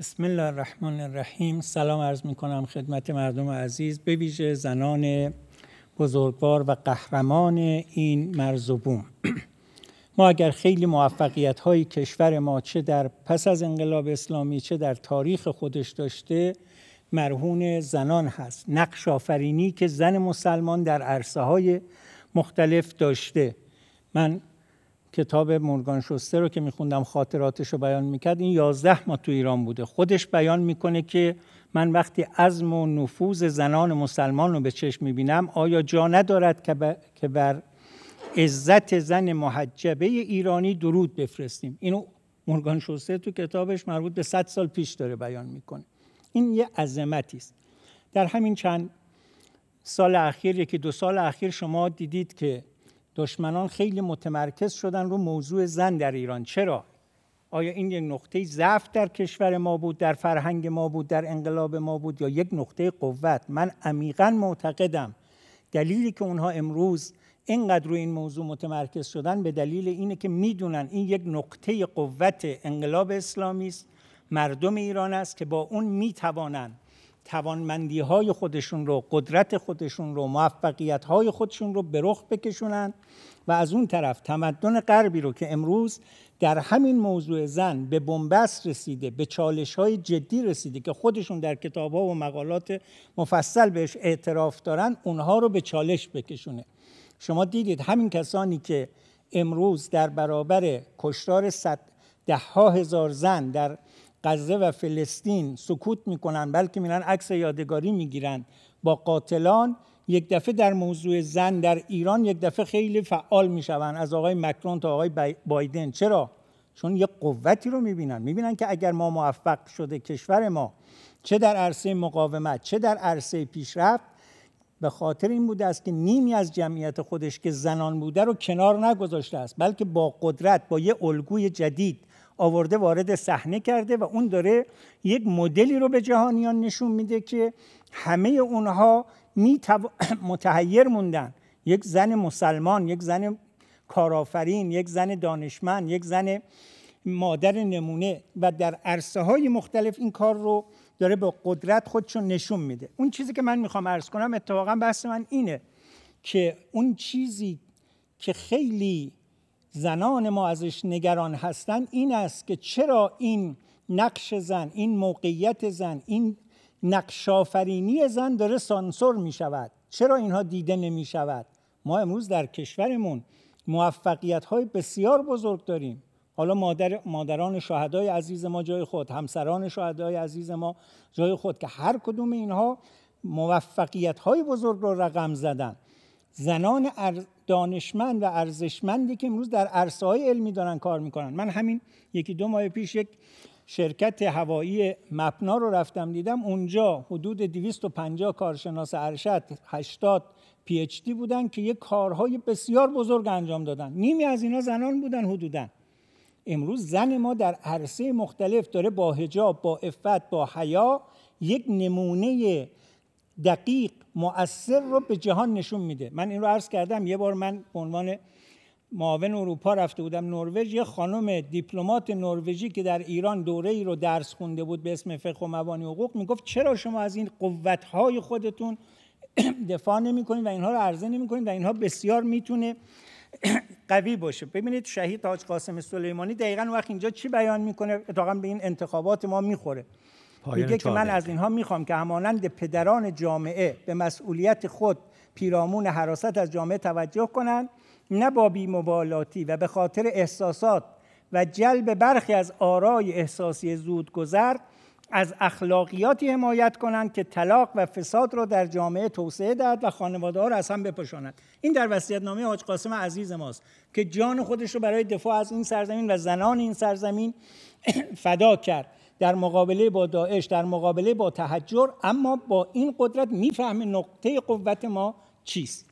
بسم الله الرحمن الرحیم سلام عرض می کنم خدمت مردم عزیز به ویژه زنان بزرگوار و قهرمان این مرز و بوم ما اگر خیلی موفقیت های کشور ما چه در پس از انقلاب اسلامی چه در تاریخ خودش داشته مرهون زنان هست نقش آفرینی که زن مسلمان در عرصه های مختلف داشته من کتاب مورگان شوستر رو که میخوندم خاطراتش رو بیان میکرد این یازده ما تو ایران بوده خودش بیان میکنه که من وقتی عزم و نفوذ زنان مسلمان رو به چشم میبینم آیا جا ندارد که بر عزت زن محجبه ایرانی درود بفرستیم اینو مورگان شوستر تو کتابش مربوط به 100 سال پیش داره بیان میکنه این یه عظمتی است در همین چند سال اخیر یکی دو سال اخیر شما دیدید که دشمنان خیلی متمرکز شدن رو موضوع زن در ایران چرا آیا این یک نقطه ضعف در کشور ما بود در فرهنگ ما بود در انقلاب ما بود یا یک نقطه قوت من عمیقا معتقدم دلیلی که اونها امروز اینقدر روی این موضوع متمرکز شدن به دلیل اینه که میدونن این یک نقطه قوت انقلاب اسلامی است مردم ایران است که با اون میتوانند توانمندی های خودشون رو قدرت خودشون رو موفقیت های خودشون رو به رخ بکشونن و از اون طرف تمدن غربی رو که امروز در همین موضوع زن به بنبست رسیده به چالش های جدی رسیده که خودشون در کتاب ها و مقالات مفصل بهش اعتراف دارن اونها رو به چالش بکشونه شما دیدید همین کسانی که امروز در برابر کشتار صد ده ها هزار زن در غزه و فلسطین سکوت میکنن بلکه میرن عکس یادگاری میگیرن با قاتلان یک دفعه در موضوع زن در ایران یک دفعه خیلی فعال میشوند از آقای مکرون تا آقای بایدن چرا چون یک قوتی رو میبینن میبینن که اگر ما موفق شده کشور ما چه در عرصه مقاومت چه در عرصه پیشرفت به خاطر این بوده است که نیمی از جمعیت خودش که زنان بوده رو کنار نگذاشته است بلکه با قدرت با یه الگوی جدید آورده وارد صحنه کرده و اون داره یک مدلی رو به جهانیان نشون میده که همه اونها می متحیر موندن یک زن مسلمان یک زن کارآفرین یک زن دانشمند یک زن مادر نمونه و در عرصه های مختلف این کار رو داره با قدرت خودشون نشون میده اون چیزی که من میخوام عرض کنم اتفاقا بحث من اینه که اون چیزی که خیلی زنان ما ازش نگران هستند این است که چرا این نقش زن این موقعیت زن این نقشافرینی زن داره سانسور می شود چرا اینها دیده نمی شود ما امروز در کشورمون موفقیت های بسیار بزرگ داریم حالا مادر، مادران شهدای عزیز ما جای خود همسران شهدای عزیز ما جای خود که هر کدوم اینها موفقیت های بزرگ را رقم زدن زنان دانشمند و ارزشمندی که امروز در عرصه های علمی دارن کار میکنن من همین یکی دو ماه پیش یک شرکت هوایی مپنا رو رفتم دیدم اونجا حدود 250 کارشناس ارشد 80 پی اچ دی بودن که یه کارهای بسیار بزرگ انجام دادن نیمی از اینا زنان بودن حدودا. امروز زن ما در عرصه مختلف داره با حجاب با افت با حیا یک نمونه دقیق مؤثر رو به جهان نشون میده من این رو عرض کردم یه بار من به عنوان معاون اروپا رفته بودم نروژ یه خانم دیپلمات نروژی که در ایران دوره ای رو درس خونده بود به اسم فقه و مبانی حقوق میگفت چرا شما از این قوتهای خودتون دفاع نمیکنید و اینها رو عرضه کنید و اینها بسیار میتونه قوی باشه ببینید شهید حاج قاسم سلیمانی دقیقا وقت اینجا چی بیان میکنه اتفاقا به این انتخابات ما میخوره میگه که من از اینها میخوام که همانند پدران جامعه به مسئولیت خود پیرامون حراست از جامعه توجه کنند نه با بیمبالاتی و به خاطر احساسات و جلب برخی از آرای احساسی زودگذر از اخلاقیاتی حمایت کنند که طلاق و فساد را در جامعه توسعه دهد و خانواده ها را از هم بپشاند این در وصیت‌نامه حاج قاسم عزیز ماست که جان خودش رو برای دفاع از این سرزمین و زنان این سرزمین فدا کرد در مقابله با داعش در مقابله با تحجر اما با این قدرت میفهمه نقطه قوت ما چیست